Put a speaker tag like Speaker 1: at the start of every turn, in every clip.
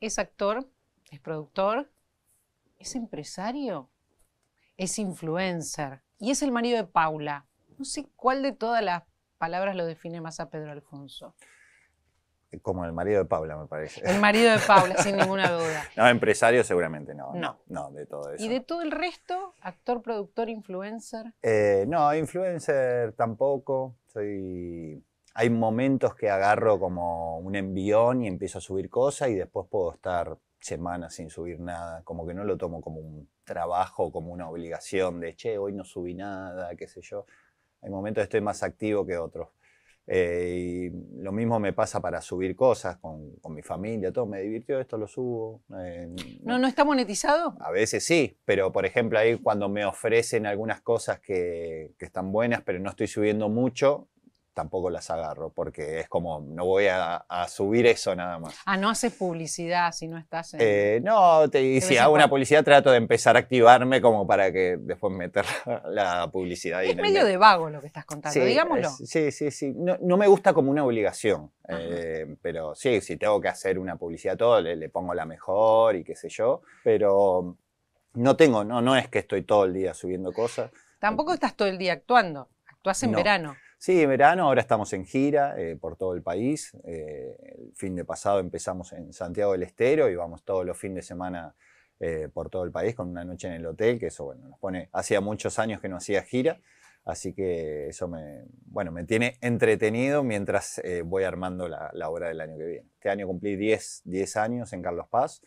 Speaker 1: es actor, es productor, es empresario, es influencer y es el marido de Paula. No sé cuál de todas las palabras lo define más a Pedro Alfonso.
Speaker 2: Como el marido de Paula, me parece. El marido de Paula, sin ninguna duda. No, empresario seguramente no, no. No. de todo eso. ¿Y
Speaker 1: de todo el resto? ¿Actor, productor, influencer?
Speaker 2: Eh, no, influencer tampoco. Soy hay momentos que agarro como un envión y empiezo a subir cosas y después puedo estar semanas sin subir nada, como que no lo tomo como un trabajo, como una obligación de, che, hoy no subí nada, qué sé yo. Hay momentos que estoy más activo que otros. Eh, y lo mismo me pasa para subir cosas con, mi familia, todo. Me divirtió, esto lo subo. Eh, ¿No,
Speaker 1: ¿No está monetizado?
Speaker 2: A veces sí, pero por ejemplo ahí cuando me ofrecen algunas cosas que, que están buenas, pero no estoy subiendo mucho, tampoco las agarro porque es como, no voy a, subir eso nada más.
Speaker 1: Ah, no haces publicidad si no estás en... Eh,
Speaker 2: no, te, y si hago una publicidad trato de empezar a activarme como para que después meter la, publicidad. Es medio de
Speaker 1: vago lo que estás contando, digámoslo.
Speaker 2: sí, sí, sí. No, me gusta como una obligación, eh, pero sí, si tengo que hacer una publicidad todo, le, pongo la mejor y qué sé yo, pero no tengo, no, no es que estoy todo el día subiendo cosas.
Speaker 1: Tampoco estás todo el día actuando, actúas en verano.
Speaker 2: Sí, en verano, ahora estamos en gira eh, por todo el país. Eh, el fin de pasado empezamos en Santiago del Estero y vamos todos los fines de semana eh, por todo el país con una noche en el hotel, que eso, bueno, nos pone, hacía muchos años que no hacía gira, así que eso me, bueno, me tiene entretenido mientras voy armando la, la, obra del año que viene. Este año cumplí 10, años en Carlos Paz.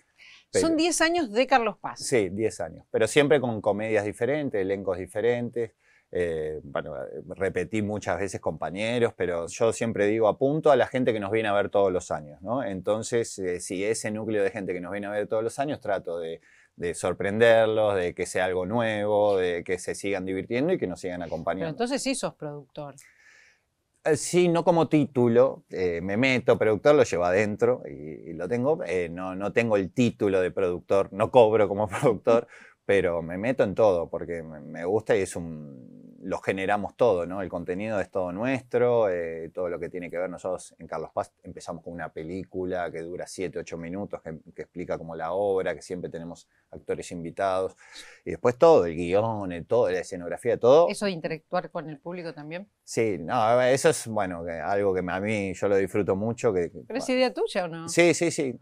Speaker 2: Son
Speaker 1: 10 años de Carlos Paz.
Speaker 2: Sí, 10 años, pero siempre con comedias diferentes, elencos diferentes. Eh, bueno, repetí muchas veces compañeros, pero yo siempre digo, apunto a la gente que nos viene a ver todos los años, ¿no? Entonces, eh, si ese núcleo de gente que nos viene a ver todos los años, trato de, sorprenderlos, de que sea algo nuevo, de que se sigan divirtiendo y que nos sigan acompañando. Pero
Speaker 1: entonces sí sos productor.
Speaker 2: Eh, sí, no como título, me meto, productor lo llevo adentro y, lo tengo, no, no tengo el título de productor, no cobro como productor, pero me meto en todo porque me gusta y es un, lo generamos todo, ¿no? El contenido es todo nuestro, eh, todo lo que tiene que ver nosotros en Carlos Paz empezamos con una película que dura 7, ocho minutos, que, explica como la obra, que siempre tenemos actores invitados, y después todo, el guión, el, eh, todo, la escenografía, todo. ¿Eso
Speaker 1: de interactuar con el público también?
Speaker 2: Sí, no, eh, eso es, bueno, algo que a mí yo lo disfruto mucho. ¿Pero es
Speaker 1: idea tuya o no? Sí,
Speaker 2: sí, sí.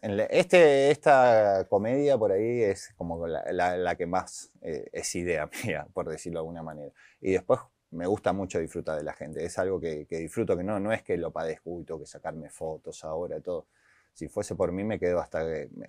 Speaker 2: Este, esta comedia por ahí es como la, la, que más eh, es idea mía, por decirlo de alguna manera. Y después me gusta mucho disfrutar de la gente. Es algo que, que disfruto, que no, no es que lo padezco, y tengo que sacarme fotos ahora, y todo. Si fuese por mí, me quedo hasta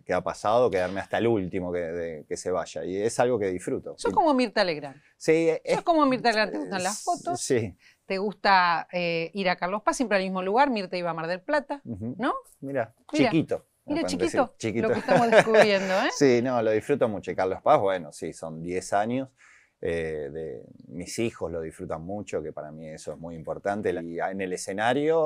Speaker 2: que, ha pasado, quedarme hasta el último que, que, se vaya. Y es algo que disfruto. Sos como Mirta Legrand. Sí. Es, Sos
Speaker 1: como Mirta Legrand, te gustan las fotos. Sí te gusta eh, ir a Carlos Paz, siempre al mismo lugar, Mirta iba a Mar del Plata,
Speaker 2: ¿no? Mira, chiquito. Mira, chiquito, lo que estamos descubriendo, ¿eh? sí, no, lo disfruto mucho. Carlos Paz, bueno, sí, son 10 años. Eh, de, mis hijos lo disfrutan mucho, que para mí eso es muy importante. Y en el escenario,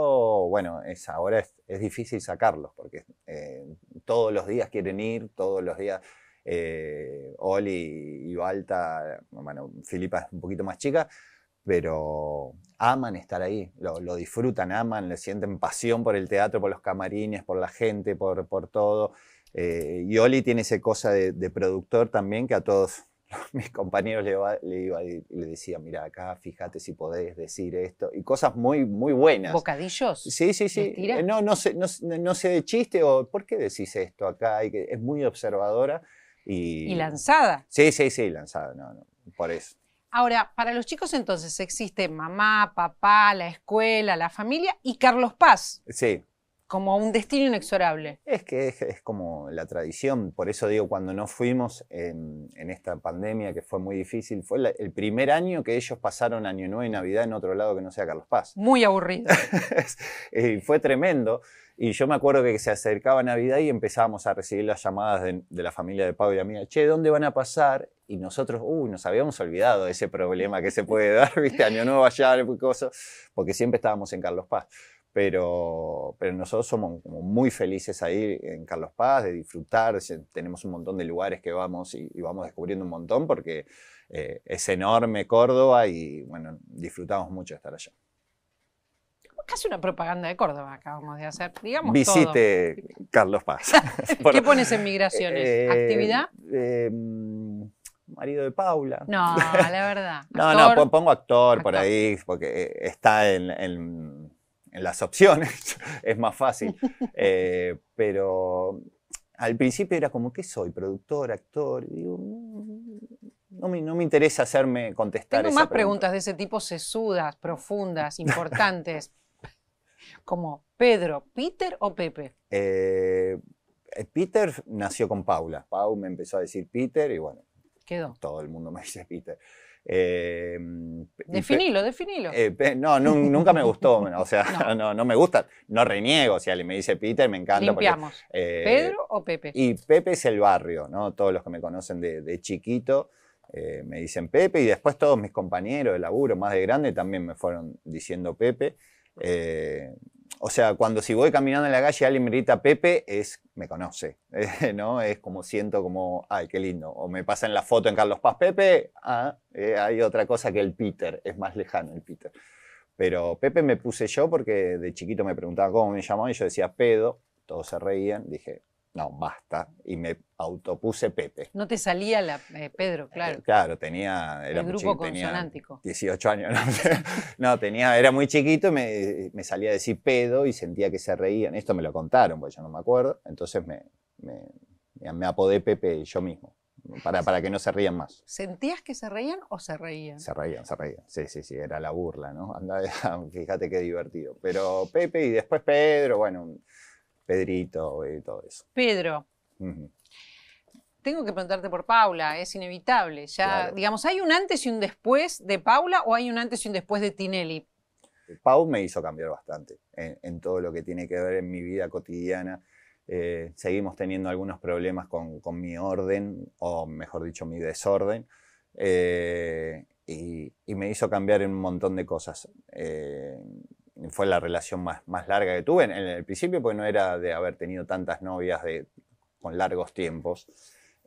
Speaker 2: bueno, es, ahora es, es difícil sacarlos, porque eh, todos los días quieren ir, todos los días. Eh, Oli y Balta, bueno, Filipa es un poquito más chica, pero aman estar ahí, lo, disfrutan, aman, le sienten pasión por el teatro, por los camarines, por la gente, por, todo. Eh, y Oli tiene esa cosa de, productor también que a todos mis compañeros le, iba y le decía, mira acá, fíjate si podés decir esto, y cosas muy, muy buenas. ¿Bocadillos? Sí, sí, sí. Eh, no, no sé, no, no sé de chiste o ¿por qué decís esto acá? que es muy observadora. Y, y
Speaker 1: lanzada.
Speaker 2: Sí, sí, sí, lanzada, no, no, por eso.
Speaker 1: Ahora, para los chicos entonces existe mamá, papá, la escuela, la familia y Carlos Paz. Sí como un destino inexorable.
Speaker 2: Es que es, como la tradición, por eso digo, cuando nos fuimos en, esta pandemia que fue muy difícil, fue el primer año que ellos pasaron Año Nuevo y Navidad en otro lado que no sea Carlos Paz.
Speaker 1: Muy aburrido.
Speaker 2: Eh, y fue tremendo. Y yo me acuerdo que se acercaba Navidad y empezábamos a recibir las llamadas de, la familia de Pablo y la mía, che, ¿dónde van a pasar? Y nosotros, uy, nos habíamos olvidado de ese problema que se puede dar, viste, Año Nuevo allá, cosas, porque siempre estábamos en Carlos Paz pero, pero nosotros somos muy felices ahí en Carlos Paz, de disfrutar, tenemos un montón de lugares que vamos y, vamos descubriendo un montón porque eh, es enorme Córdoba y bueno, disfrutamos mucho de estar allá.
Speaker 1: Casi una propaganda de Córdoba acabamos de hacer, Visite
Speaker 2: Carlos Paz. ¿Qué pones en
Speaker 1: migraciones? Eh, ¿Actividad?
Speaker 2: Eh, marido de Paula.
Speaker 1: No, la verdad. no, no,
Speaker 2: pongo actor, por ahí, porque está en en las opciones, es más fácil. Eh, pero al principio era como, ¿qué soy? ¿Productor, actor? no me, interesa hacerme contestar. Tengo más preguntas
Speaker 1: de ese tipo sesudas, profundas, importantes. como Pedro, Peter o Pepe?
Speaker 2: Eh, eh, Peter nació con Paula. Pau me empezó a decir Peter y bueno. Quedó. Todo el mundo me dice Peter. Eh, mm, definilo,
Speaker 1: definilo. Eh,
Speaker 2: no, nunca me gustó, o sea, no. me gusta, no reniego, si alguien me dice Peter, me encanta. Porque, eh, ¿Pedro
Speaker 1: o Pepe? Y
Speaker 2: Pepe es el barrio, ¿no? Todos los que me conocen de, de chiquito me dicen Pepe y después todos mis compañeros de laburo, más de grande, también me fueron diciendo Pepe. O sea, cuando si voy caminando en la calle y alguien me grita Pepe, es, me conoce, ¿no? Es como siento como, ay, qué lindo. O me pasa en la foto en Carlos Paz Pepe, ah, eh, hay otra cosa que el Peter, es más lejano el Peter. Pero Pepe me puse yo porque de chiquito me preguntaba cómo me llamaba y yo decía pedo, todos se reían, dije, no, basta, y me autopuse Pepe.
Speaker 1: No te salía la, eh, Pedro, eh, claro.
Speaker 2: claro, tenía... Era El grupo consonántico. 18 años, no, tenía, era muy chiquito me, salía a decir pedo y sentía que se reían. Esto me lo contaron, pues yo no me acuerdo, entonces me, me, apodé Pepe yo mismo. Para, para, que no se rían más.
Speaker 1: ¿Sentías que se reían o se reían? Se
Speaker 2: reían, se reían. Sí, sí, sí, era la burla, ¿no? fíjate qué divertido. Pero Pepe y después Pedro, bueno, Pedrito y todo eso.
Speaker 1: Pedro. Tengo que preguntarte por Paula, es inevitable. Ya, digamos, ¿hay un antes y un después de Paula o hay un antes y un después de Tinelli?
Speaker 2: Pau me hizo cambiar bastante en, todo lo que tiene que ver en mi vida cotidiana. Eh, seguimos teniendo algunos problemas con, mi orden, o mejor dicho, mi desorden, eh, y, me hizo cambiar en un montón de cosas. Eh, fue la relación más, larga que tuve. En, el principio, porque no era de haber tenido tantas novias de, con largos tiempos.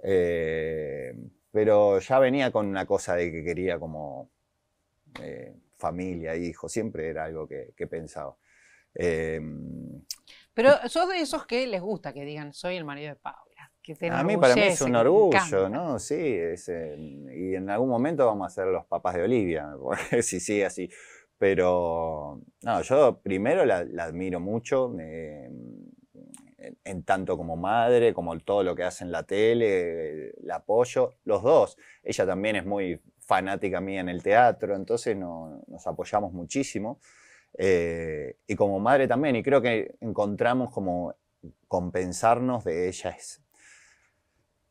Speaker 2: Eh, pero ya venía con una cosa de que quería como eh, familia, hijo, siempre era algo que, pensaba. Eh,
Speaker 1: pero sos de esos que les gusta que digan, soy el marido de Paula. a mí para mí es un orgullo,
Speaker 2: ¿no? Sí, y en algún momento vamos a ser los papás de Olivia, porque si sigue así. Pero, no, yo primero la, admiro mucho, en, tanto como madre, como todo lo que hace en la tele, la apoyo, los dos. Ella también es muy fanática mía en el teatro, entonces nos apoyamos muchísimo. Eh, y como madre también, y creo que encontramos como compensarnos de ella es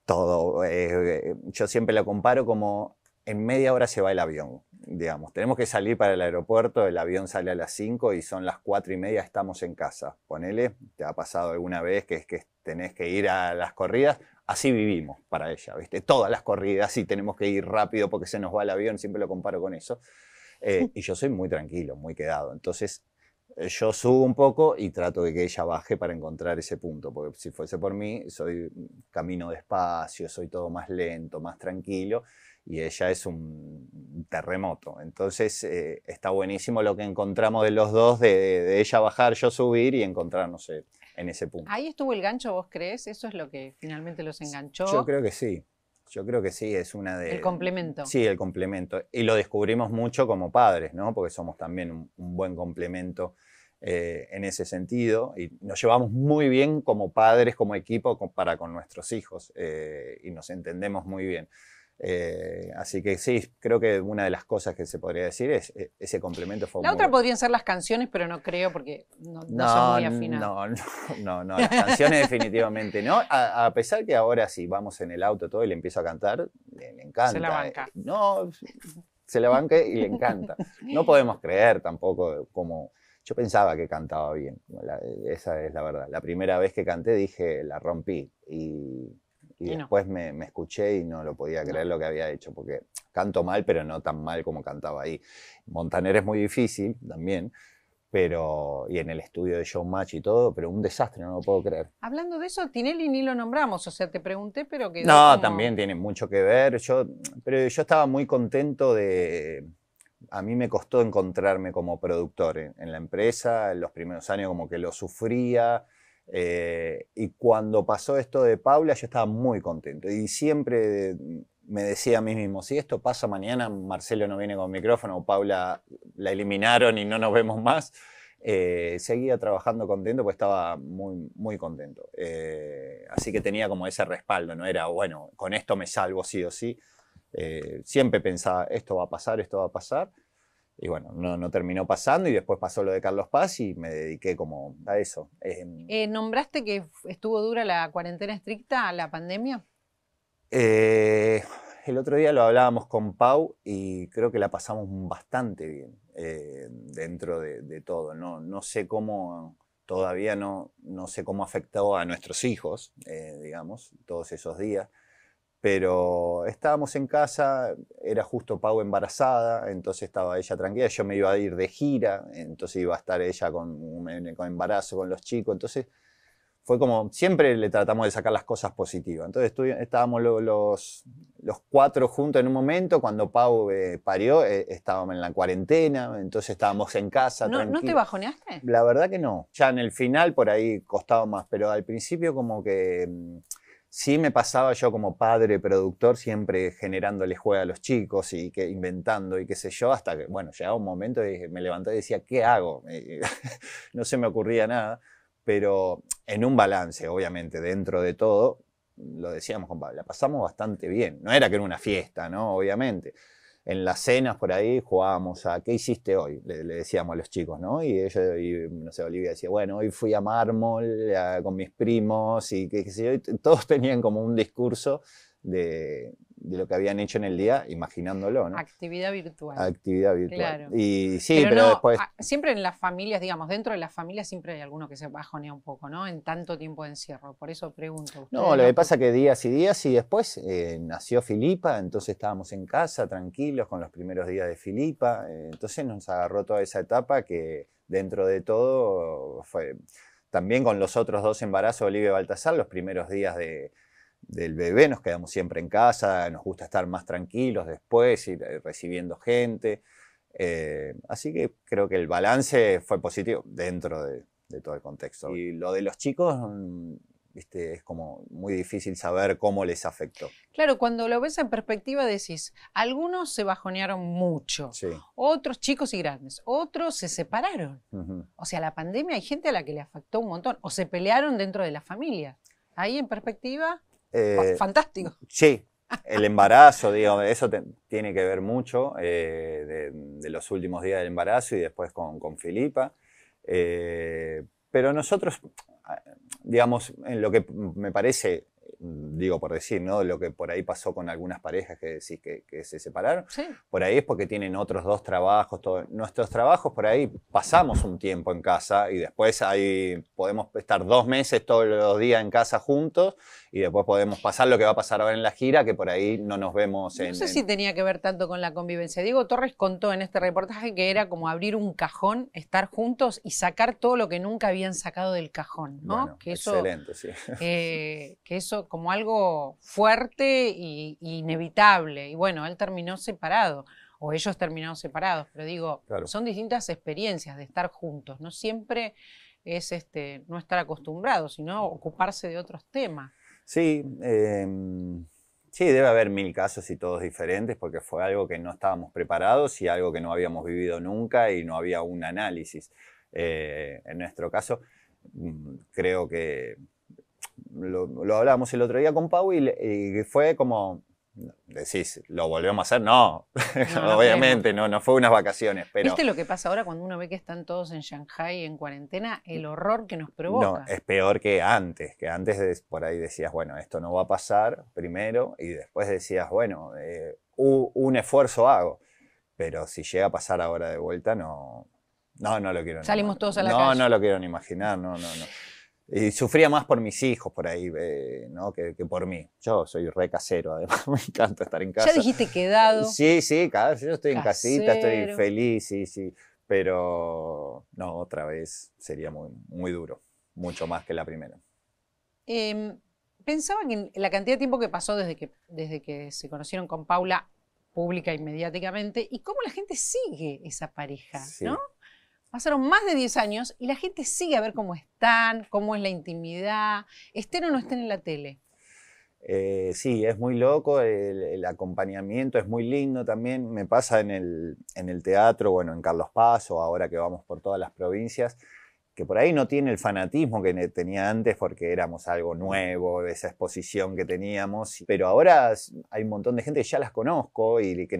Speaker 2: todo. Eh, yo siempre la comparo como en media hora se va el avión digamos, tenemos que salir para el aeropuerto, el avión sale a las 5 y son las 4 y media, estamos en casa. Ponele, te ha pasado alguna vez que es que tenés que ir a las corridas, así vivimos para ella, ¿viste? Todas las corridas y tenemos que ir rápido porque se nos va el avión, siempre lo comparo con eso. Eh, y yo soy muy tranquilo, muy quedado. Entonces, eh, yo subo un poco y trato de que ella baje para encontrar ese punto, porque si fuese por mí, soy camino despacio, soy todo más lento, más tranquilo, y ella es un terremoto. Entonces eh, está buenísimo lo que encontramos de los dos, de, ella bajar, yo subir y encontrarnos en ese punto.
Speaker 1: Ahí estuvo el gancho, ¿vos crees? ¿Eso es lo que finalmente los enganchó? Yo creo
Speaker 2: que sí. Yo creo que sí, es una de... El complemento. Sí, el complemento. Y lo descubrimos mucho como padres, ¿no? Porque somos también un, buen complemento eh, en ese sentido. Y nos llevamos muy bien como padres, como equipo, para con nuestros hijos. Eh, y nos entendemos muy bien. Eh, así que sí, creo que una de las cosas que se podría decir es eh, ese complemento fue La otra
Speaker 1: podrían ser las canciones, pero no creo porque no, no, son muy afinadas.
Speaker 2: No, no, no, las canciones definitivamente no. A, pesar que ahora si vamos en el auto todo y le empiezo a cantar, le, encanta. Se la banca. Eh, no, se la banca y le encanta. No podemos creer tampoco como... Yo pensaba que cantaba bien, esa es la verdad. La primera vez que canté dije, la rompí y y, después me, escuché y no lo podía creer lo que había hecho, porque canto mal, pero no tan mal como cantaba ahí. Montaner es muy difícil también, pero y en el estudio de Showmatch y todo, pero un desastre, no lo puedo creer.
Speaker 1: Hablando de eso, Tinelli ni lo nombramos, o sea, te pregunté, pero que... No,
Speaker 2: también tiene mucho que ver, yo, pero yo estaba muy contento de... A mí me costó encontrarme como productor en, en la empresa, en los primeros años como que lo sufría, eh, y cuando pasó esto de Paula, yo estaba muy contento. Y siempre me decía a mí mismo, si esto pasa mañana, Marcelo no viene con micrófono, Paula la eliminaron y no nos vemos más. Eh, seguía trabajando contento porque estaba muy, muy contento. Eh, así que tenía como ese respaldo, no era, bueno, con esto me salvo sí o sí. siempre pensaba, esto va a pasar, esto va a pasar y bueno, no, terminó pasando y después pasó lo de Carlos Paz y me dediqué como a eso. Em,
Speaker 1: eh, ¿Nombraste que estuvo dura la cuarentena estricta, la pandemia?
Speaker 2: Eh, el otro día lo hablábamos con Pau y creo que la pasamos bastante bien eh, dentro de, todo. No, no sé cómo, todavía no, no sé cómo afectó a nuestros hijos, digamos, todos esos días pero estábamos en casa, era justo Pau embarazada, entonces estaba ella tranquila, yo me iba a ir de gira, entonces iba a estar ella con, con embarazo, con los chicos, entonces fue como, siempre le tratamos de sacar las cosas positivas, entonces estábamos los, los, cuatro juntos en un momento, cuando Pau eh, parió, eh, estábamos en la cuarentena, entonces estábamos en casa. No, ¿No te
Speaker 1: bajoneaste? La
Speaker 2: verdad que no, ya en el final por ahí costaba más, pero al principio como que... Mm, Sí me pasaba yo como padre productor siempre generándole juego a los chicos y que inventando y qué sé yo, hasta que, bueno, llegaba un momento y me levanté y decía, ¿qué hago? no se me ocurría nada, pero en un balance, obviamente, dentro de todo, lo decíamos con Pablo, la pasamos bastante bien. No era que era una fiesta, ¿no? Obviamente en las cenas por ahí jugábamos a ¿qué hiciste hoy? Le, decíamos a los chicos, ¿no? Y ellos y, no sé, Olivia decía, bueno, hoy fui a mármol con mis primos y que yo. todos tenían como un discurso de, de lo que habían hecho en el día, imaginándolo, ¿no?
Speaker 1: Actividad virtual.
Speaker 2: Actividad virtual. Claro. Y sí, pero, después. Ah,
Speaker 1: siempre en las familias, digamos, dentro de las familias siempre hay alguno que se bajonea un poco, ¿no? En tanto tiempo de encierro. Por eso pregunto. No, lo que pasa es
Speaker 2: que días y días y después eh, nació Filipa, entonces estábamos en casa, tranquilos, con los primeros días de Filipa. Eh, entonces nos agarró toda esa etapa que dentro de todo fue también con los otros dos embarazos, Olivia Baltasar, los primeros días de, del bebé nos quedamos siempre en casa, nos gusta estar más tranquilos después, ir eh, recibiendo gente. Eh, así que creo que el balance fue positivo dentro de, todo el contexto. Y lo de los chicos, mm, es como muy difícil saber cómo les afectó.
Speaker 1: Claro, cuando lo ves en perspectiva decís, algunos se bajonearon mucho, otros chicos y grandes, otros se separaron. O sea, la pandemia hay gente a la que le afectó un montón, o se pelearon dentro de la familia. Ahí en perspectiva
Speaker 2: eh, fantástico. Sí, el embarazo, digo, eso tiene que ver mucho eh, de, los últimos días del embarazo y después con, con Filipa. Eh, pero nosotros, ah, digamos, en lo que me parece, digo por decir, ¿no? Lo que por ahí pasó con algunas parejas que decís que, se separaron, por ahí es porque tienen otros dos trabajos. Nuestros trabajos por ahí pasamos un tiempo en casa y después ahí podemos estar dos meses todos los días en casa juntos y después podemos pasar lo que va a pasar ahora en la gira, que por ahí no nos vemos en... No sé si
Speaker 1: tenía que ver tanto con la convivencia. Diego Torres contó en este reportaje que era como abrir un cajón, estar juntos y sacar todo lo que nunca habían sacado del cajón, ¿no? que excelente, sí. Eh, que eso como algo fuerte e inevitable. Y bueno, él terminó separado o ellos terminaron separados, pero digo, son distintas experiencias de estar juntos, no siempre es este, no estar acostumbrado, sino ocuparse de otros temas.
Speaker 2: Sí, em, sí, debe haber mil casos y todos diferentes porque fue algo que no estábamos preparados y algo que no habíamos vivido nunca y no había un análisis. Eh, en nuestro caso, mm, creo que lo, hablábamos el otro día con Pau y fue como decís, ¿lo volvemos a hacer? No, obviamente, no, no fue unas vacaciones. Pero... ¿Viste lo
Speaker 1: que pasa ahora cuando uno ve que están todos en Shanghai en cuarentena? El horror que nos provoca.
Speaker 2: No, es peor que antes, que antes por ahí decías, bueno, esto no va a pasar primero y después decías, bueno, eh, un esfuerzo hago. Pero si llega a pasar ahora de vuelta, no, no, no lo quiero. Salimos todos a la no, No, no lo quiero ni imaginar, no, no, no. Y sufría más por mis hijos por ahí, eh, ¿no? Que, por mí. Yo soy re casero, además me encanta estar en casa. Ya dijiste quedado. Sí, sí, yo estoy en casita, estoy feliz, sí, sí. Pero no, otra vez sería muy, duro, mucho más que la primera.
Speaker 1: Em, pensaba que la cantidad de tiempo que pasó desde que, desde que se conocieron con Paula pública y mediáticamente, y cómo la gente sigue esa pareja, ¿no? Pasaron más de 10 años y la gente sigue a ver cómo están, cómo es la intimidad, estén o no estén en la tele.
Speaker 2: Eh, sí, es muy loco, el, acompañamiento es muy lindo también. Me pasa en el, en el teatro, bueno, en Carlos Paz o ahora que vamos por todas las provincias, que por ahí no tiene el fanatismo que tenía antes porque éramos algo nuevo, de esa exposición que teníamos, pero ahora hay un montón de gente que ya las conozco y que,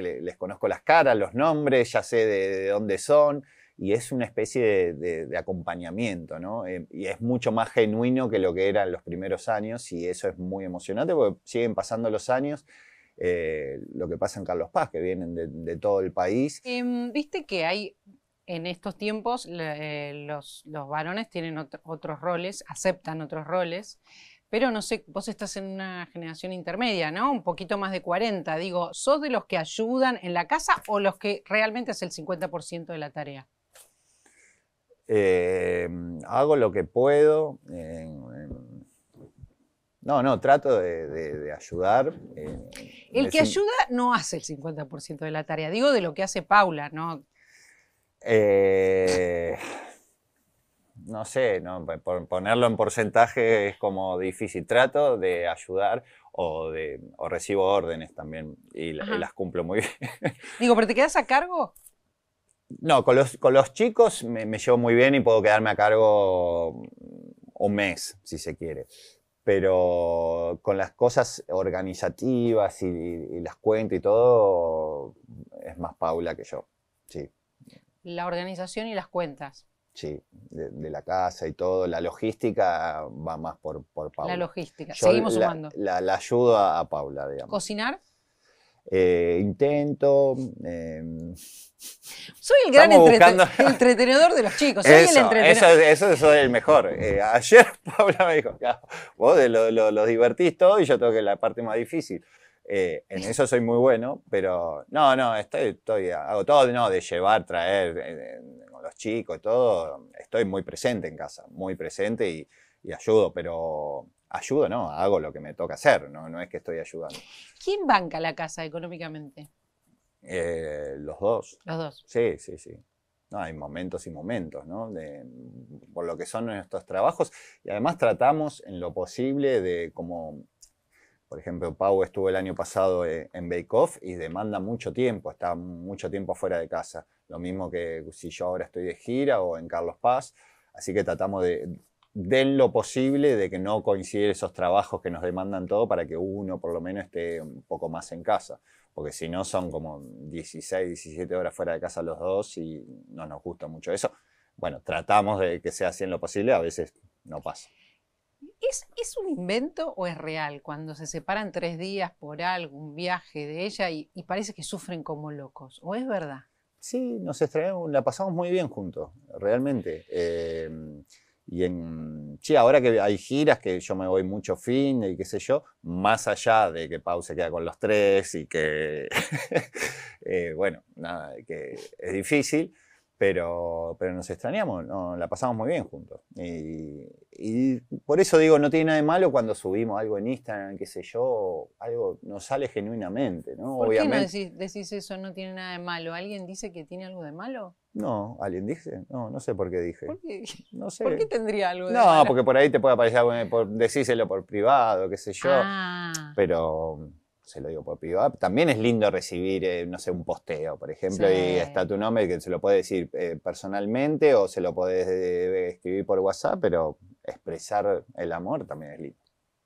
Speaker 2: les conozco las caras, los nombres, ya sé de, dónde son. Y es una especie de, acompañamiento, ¿no? Eh, y es mucho más genuino que lo que eran los primeros años y eso es muy emocionante porque siguen pasando los años eh, lo que pasa en Carlos Paz, que vienen de, todo el país.
Speaker 1: Em, viste que hay en estos tiempos eh, los, varones tienen otros roles, aceptan otros roles, pero no sé, vos estás en una generación intermedia, ¿no? Un poquito más de 40. Digo, ¿sos de los que ayudan en la casa o los que realmente es el 50% de la tarea?
Speaker 2: Em, hago lo que puedo. no, no, trato de, ayudar. Eh, el que ayuda
Speaker 1: no hace el 50% de la tarea, digo de lo que hace Paula, ¿no?
Speaker 2: Eh, no sé, ponerlo en porcentaje es como difícil. Trato de ayudar o, de, recibo órdenes también y, las cumplo muy bien.
Speaker 1: Digo, ¿pero te quedas a cargo?
Speaker 2: No, con los, chicos me, llevo muy bien y puedo quedarme a cargo un mes, si se quiere. Pero con las cosas organizativas y, y las cuentas y todo, es más Paula que yo. Sí
Speaker 1: la organización y las cuentas.
Speaker 2: Sí, de, la casa y todo. La logística va más por, Paula. La
Speaker 1: logística, seguimos sumando.
Speaker 2: La, la, a, Paula, digamos. ¿Cocinar? Eh, intento. Em,
Speaker 1: soy el gran entretenedor de los chicos. Soy eso, el
Speaker 2: Eso, soy el mejor. Eh, ayer Paula me dijo, vos lo, lo, lo divertís todo y yo tengo que la parte más difícil. Eh, en eso soy muy bueno, pero no, no, estoy, estoy hago todo no, de llevar, traer eh, con los chicos, y todo. Estoy muy presente en casa, muy presente y, ayudo, pero ayudo no, hago lo que me toca hacer, no, no es que estoy ayudando.
Speaker 1: ¿Quién banca la casa económicamente?
Speaker 2: Eh, los dos. Los dos. Sí, sí, sí. No, hay momentos y momentos, ¿no? por lo que son nuestros trabajos. Y además tratamos en lo posible de como por ejemplo, Pau estuvo el año pasado eh, en Bake Off y demanda mucho tiempo, está mucho tiempo fuera de casa. Lo mismo que si yo ahora estoy de gira o en Carlos Paz. Así que tratamos de, den lo posible de que no coincidan esos trabajos que nos demandan todo para que uno por lo menos esté un poco más en casa. Porque si no son como 16, 17 horas fuera de casa los dos y no nos gusta mucho eso. Bueno, tratamos de que sea así en lo posible, a veces no pasa.
Speaker 1: ¿Es, un invento o es real cuando se separan tres días por algún viaje de ella y, parece que sufren como locos? ¿O es verdad?
Speaker 2: Sí, nos extrañamos, la pasamos muy bien juntos, realmente. Em, y en, sí, ahora que hay giras, que yo me voy mucho fin y qué sé yo, más allá de que Pau se queda con los tres y que, eh, bueno, nada, que es difícil, pero, nos extrañamos, la pasamos muy bien juntos. Y, por eso digo, no tiene nada de malo cuando subimos algo en Instagram, qué sé yo, algo nos sale genuinamente, ¿no? ¿Por qué no
Speaker 1: decís, eso, no tiene nada de malo? ¿Alguien dice que tiene algo de malo?
Speaker 2: No, ¿alguien dice? No, no sé por qué dije. ¿Por
Speaker 1: qué, no sé. ¿Por qué tendría algo de malo? No, porque
Speaker 2: por ahí te puede aparecer algo, decíselo por privado, qué sé yo. Ah. Pero se lo digo por privado, también es lindo recibir, eh, no sé, un posteo, por ejemplo, y está tu nombre que se lo puedes decir eh, personalmente o se lo puedes eh, escribir por WhatsApp, pero expresar el amor también es lindo.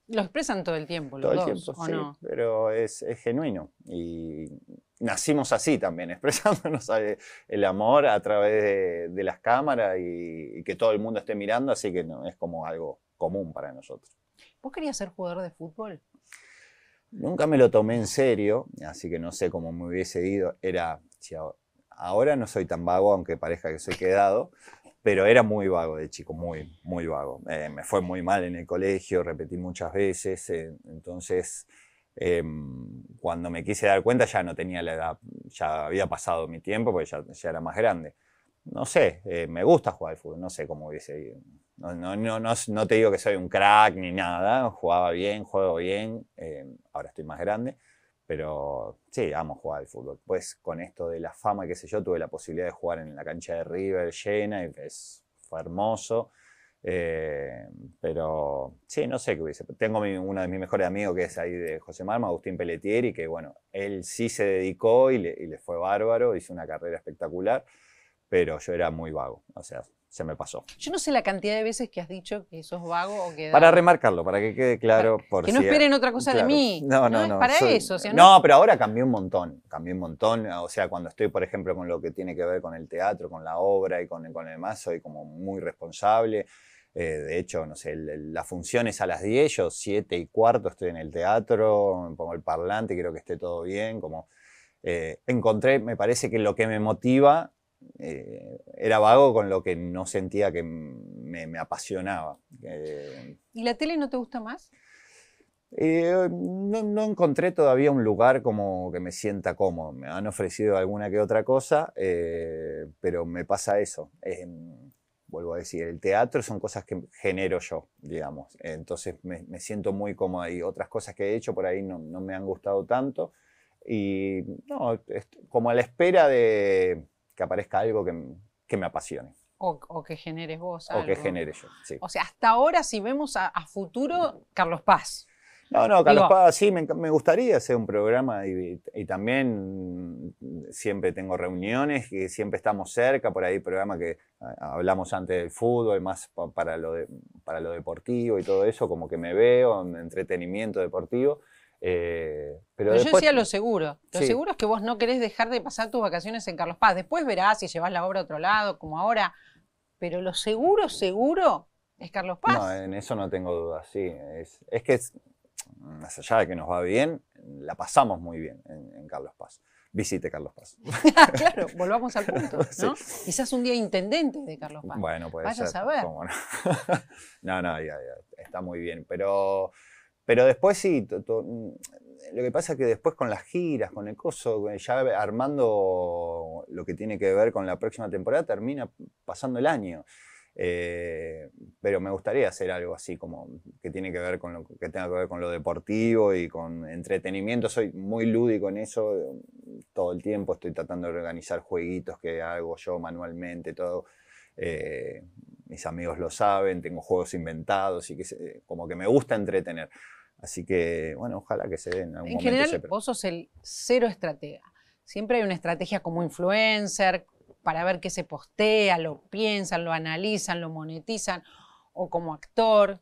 Speaker 1: Lo expresan todo el tiempo, los todo dos, ¿o no?
Speaker 2: pero es, genuino y nacimos así también, expresándonos el amor a través de, las cámaras y, que todo el mundo esté mirando, así que es como algo común para nosotros.
Speaker 1: ¿Vos querías ser jugador de fútbol?
Speaker 2: Nunca me lo tomé en serio, así que no sé cómo me hubiese ido. Era, ahora no soy tan vago, aunque parezca que soy quedado, pero era muy vago de chico, muy, muy vago. Eh, me fue muy mal en el colegio, repetí muchas veces, eh, entonces em, cuando me quise dar cuenta ya no tenía la edad, ya había pasado mi tiempo, porque ya era más grande no sé, eh, me gusta jugar al fútbol, no sé cómo hubiese no, no, no, no, te digo que soy un crack ni nada, jugaba bien, juego bien, eh, ahora estoy más grande, pero sí, amo jugar al fútbol. Pues con esto de la fama, qué sé yo, tuve la posibilidad de jugar en la cancha de River llena y es, fue hermoso. Eh, pero sí, no sé qué hubiese. Tengo uno de mis mejores amigos que es ahí de José Marma, Agustín Pelletieri, que bueno, él sí se dedicó y le fue bárbaro, hizo una carrera espectacular pero yo era muy vago, o sea, se me pasó.
Speaker 1: Yo no sé la cantidad de veces que has dicho que sos vago o que... Para remarcarlo,
Speaker 2: para que quede claro. que no esperen otra cosa de mí. No, no, no. es para eso. no... pero ahora cambié un montón, cambié un montón. O sea, cuando estoy, por ejemplo, con lo que tiene que ver con el teatro, con la obra y con, con el demás, soy como muy responsable. Eh, de hecho, no sé, la función es a las 10, yo 7 y cuarto estoy en el teatro, me pongo el parlante, quiero que esté todo bien, como... Eh, encontré, me parece que lo que me motiva eh, era vago con lo que no sentía que me, apasionaba. Eh.
Speaker 1: ¿Y la tele no te gusta más?
Speaker 2: Eh, no, encontré todavía un lugar como que me sienta cómodo. Me han ofrecido alguna que otra cosa, pero me pasa eso. vuelvo a decir, el teatro son cosas que genero yo, digamos. Entonces me, siento muy cómodo y Otras cosas que he hecho por ahí no, no me han gustado tanto. Y no, como a la espera de, que aparezca algo que, que me apasione.
Speaker 1: O, que genere vos. Algo. O que genere yo. Sí. O sea, hasta ahora, si vemos a, futuro, Carlos Paz.
Speaker 2: No, no, Carlos Paz, sí, me, gustaría hacer un programa y, también mm, siempre tengo reuniones y siempre estamos cerca, por ahí programa que ah, hablamos antes del fútbol, más para lo, para lo deportivo y todo eso, como que me veo en entretenimiento deportivo, eh, pero, yo decía lo seguro. Lo seguro
Speaker 1: es que vos no querés dejar de pasar tus vacaciones en Carlos Paz. Después verás si llevas la obra a otro lado, como ahora. Pero lo seguro, seguro, es Carlos Paz. No,
Speaker 2: en eso no tengo duda, sí. Es, que, más allá de que nos va bien, la pasamos muy bien en, Carlos Paz. Visite Carlos Paz.
Speaker 1: claro, volvamos al punto, Quizás un día intendente de Carlos Paz. Bueno, puede Vaya a saber.
Speaker 2: no, no, ya, ya, está muy bien. Pero pero después sí, mm, lo que pasa es que después con las giras, con el coso, eh, ya armando lo que tiene que ver con la próxima temporada, termina pasando el año. Eh, pero me gustaría hacer algo así como que tiene que ver con lo que tenga que ver con lo deportivo y con entretenimiento. Soy muy lúdico en eso. Todo el tiempo estoy tratando de organizar jueguitos que hago yo manualmente, todo. Eh, mis amigos lo saben, tengo juegos inventados y que como que me gusta entretener. Así que, bueno, ojalá que se den en algún En general,
Speaker 1: vos sos el cero estratega. Siempre hay una estrategia como influencer para ver qué se postea, lo piensan, lo analizan, lo monetizan, o como actor.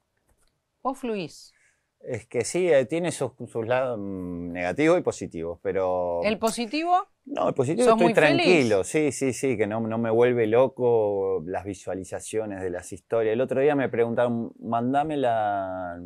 Speaker 1: Vos fluís.
Speaker 2: Es que sí, eh, tiene sus, sus lados mm, negativos y positivos, pero... ¿El
Speaker 1: positivo? No,
Speaker 2: el positivo estoy tranquilo, sí, sí, sí, que no, no, me vuelve loco las visualizaciones de las historias. El otro día me preguntaron, mandame la,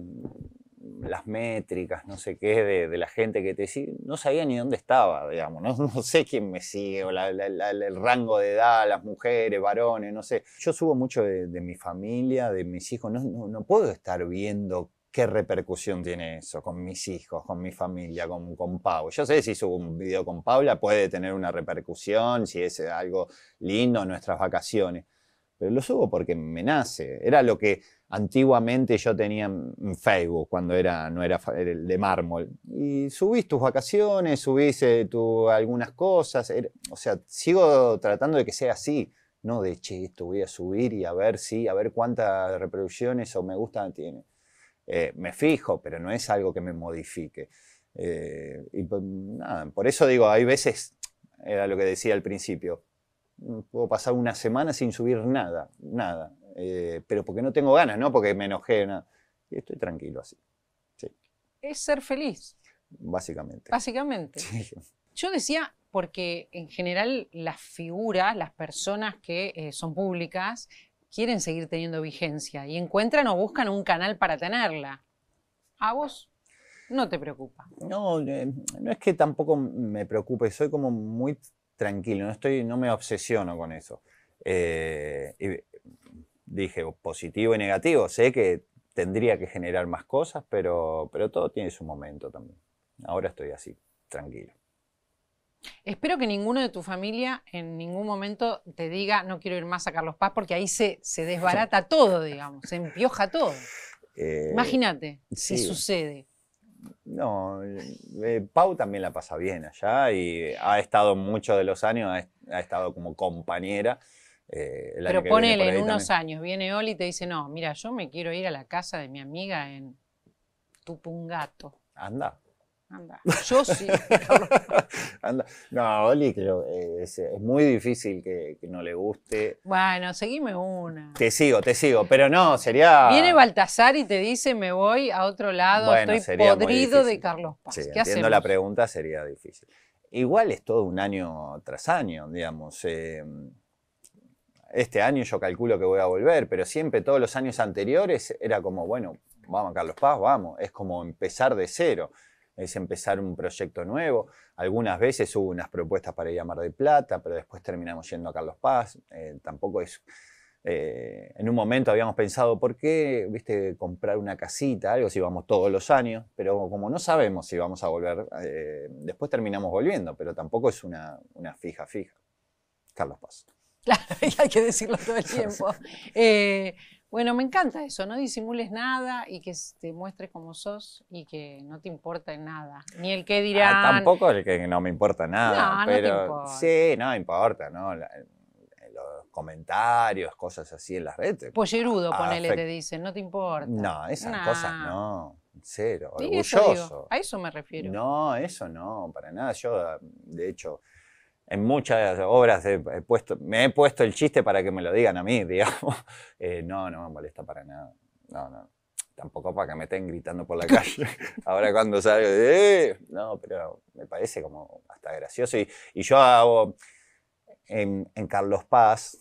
Speaker 2: las métricas, no sé qué, de, la gente que te sigue, no sabía ni dónde estaba, digamos, no, sé quién me sigue, o la, el rango de edad, las mujeres, varones, no sé. Yo subo mucho de, mi familia, de mis hijos, no, no, puedo estar viendo qué repercusión tiene eso con mis hijos, con mi familia, con, con Pau. Yo sé si subo un video con Paula puede tener una repercusión, si es algo lindo, nuestras vacaciones, pero lo subo porque me nace, era lo que Antiguamente yo tenía Facebook cuando era, no era, el de mármol. Y subís tus vacaciones, subís eh, algunas cosas. Er, o sea, sigo tratando de que sea así. No de, che, esto voy a subir y a ver si, a ver cuántas reproducciones o me gustan tiene. Eh, me fijo, pero no es algo que me modifique. Eh, y pues, por eso digo, hay veces, era lo que decía al principio, mm, puedo pasar una semana sin subir nada, nada. Eh, pero porque no tengo ganas, no porque me enojé. No. Y estoy tranquilo así.
Speaker 1: Es ser feliz.
Speaker 2: Básicamente.
Speaker 1: Básicamente. Yo decía, porque en general las figuras, las personas que eh, son públicas, quieren seguir teniendo vigencia y encuentran o buscan un canal para tenerla. ¿A vos no te preocupa?
Speaker 2: No, eh, no es que tampoco me preocupe, soy como muy tranquilo, no, estoy, no me obsesiono con eso dije positivo y negativo. Sé que tendría que generar más cosas, pero, pero todo tiene su momento también. Ahora estoy así, tranquilo.
Speaker 1: Espero que ninguno de tu familia en ningún momento te diga no quiero ir más a Carlos Paz porque ahí se, desbarata todo, digamos, se empioja todo.
Speaker 2: Eh, Imagínate si sucede. No, eh, Pau también la pasa bien allá y ha estado muchos de los años, ha estado como compañera eh, pero ponele, en unos
Speaker 1: años viene Oli y te dice, no, mira, yo me quiero ir a la casa de mi amiga en Tupungato. Anda. Anda.
Speaker 2: Yo sí. Anda. No, Oli creo, eh, es, muy difícil que, no le guste.
Speaker 1: Bueno, seguime una.
Speaker 2: Te sigo, te sigo. Pero no, sería. Viene
Speaker 1: Baltasar y te dice, me voy a otro lado, estoy podrido de Carlos Paz. haciendo la
Speaker 2: pregunta, sería difícil. Igual es todo un año tras año, digamos. Eh, este año yo calculo que voy a volver, pero siempre todos los años anteriores era como, bueno, vamos a Carlos Paz, vamos, es como empezar de cero, es empezar un proyecto nuevo. Algunas veces hubo unas propuestas para ir a Mar de Plata, pero después terminamos yendo a Carlos Paz, eh, tampoco es... Eh, en un momento habíamos pensado, ¿por qué viste, comprar una casita, algo, si vamos todos los años? Pero como no sabemos si vamos a volver, eh, después terminamos volviendo, pero tampoco es una, una fija, fija. Carlos Paz.
Speaker 1: Claro, hay que decirlo todo el tiempo. Eh, bueno, me encanta eso, no disimules nada y que te muestres como sos y que no te importa nada. Ni el que dirá. tampoco
Speaker 2: el que no me importa nada. No, pero no importa. sí, no importa, ¿no? Eh, los comentarios, cosas así en las redes. Pollerudo, ponele, te
Speaker 1: dice no te importa. No, esas cosas
Speaker 2: no. Cero, orgulloso.
Speaker 1: a eso me refiero.
Speaker 2: No, eso no, para nada. Yo, de hecho, en muchas obras he, puesto, me he puesto el chiste para que me lo digan a mí, digamos. Eh, no, no me molesta para nada. No, no. Tampoco para que me estén gritando por la calle. Ahora cuando salgo, ¡Eh! no, pero me parece como hasta gracioso. Y, yo hago en, en Carlos Paz.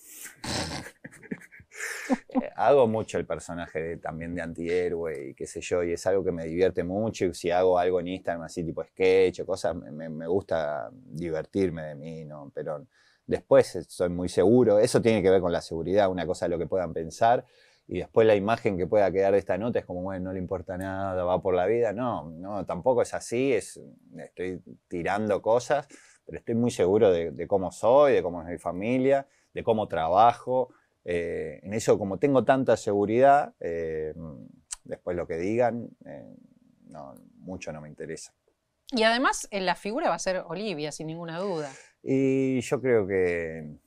Speaker 2: Eh, hago mucho el personaje también de antihéroe y qué sé yo, y es algo que me divierte mucho. Y si hago algo en Instagram así tipo sketch o cosas, me, gusta divertirme de mí, ¿no? Pero después soy muy seguro. Eso tiene que ver con la seguridad, una cosa es lo que puedan pensar. Y después la imagen que pueda quedar de esta nota es como, bueno, no le importa nada, va por la vida. No, no, tampoco es así, es, estoy tirando cosas, pero estoy muy seguro de, de cómo soy, de cómo es mi familia, de cómo trabajo, eh, en eso, como tengo tanta seguridad, eh, después lo que digan, eh, mucho no me interesa.
Speaker 1: Y además, la figura va a ser Olivia, sin ninguna duda.
Speaker 2: Y yo creo que...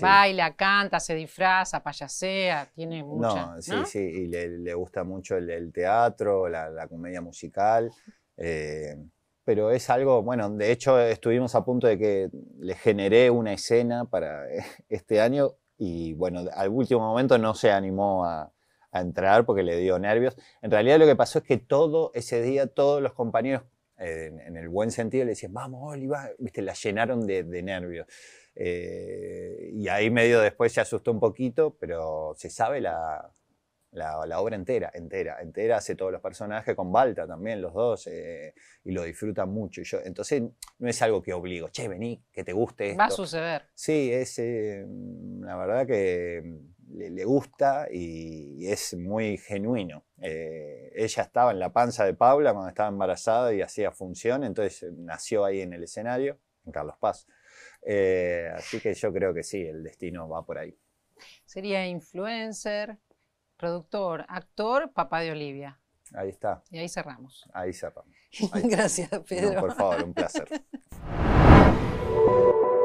Speaker 2: Baila,
Speaker 1: canta, se disfraza, payasea, tiene mucha... No, sí,
Speaker 2: sí, y le, gusta mucho el, teatro, la, comedia musical pero es algo, bueno, de hecho estuvimos a punto de que le generé una escena para este año y bueno, al último momento no se animó a, entrar porque le dio nervios. En realidad lo que pasó es que todo ese día, todos los compañeros, eh, en, el buen sentido, le decían, vamos, Oliva, viste, la llenaron de, nervios. Eh, y ahí medio después se asustó un poquito, pero se sabe la, la, obra entera, entera, entera, hace todos los personajes, con Balta también, los dos, eh, y lo disfrutan mucho. Y yo, entonces no es algo que obligo, che, vení, que te guste esto. Va a suceder. Sí, es eh, mm, la verdad que mm, le, gusta y, es muy genuino. Eh, ella estaba en la panza de Paula cuando estaba embarazada y hacía función, entonces nació ahí en el escenario, en Carlos Paz. así que yo creo que sí, el destino va por ahí.
Speaker 1: Sería influencer, productor, actor, papá de Olivia. Ahí está. Y ahí cerramos.
Speaker 2: Ahí cerramos. Gracias, Pedro. por favor, un placer.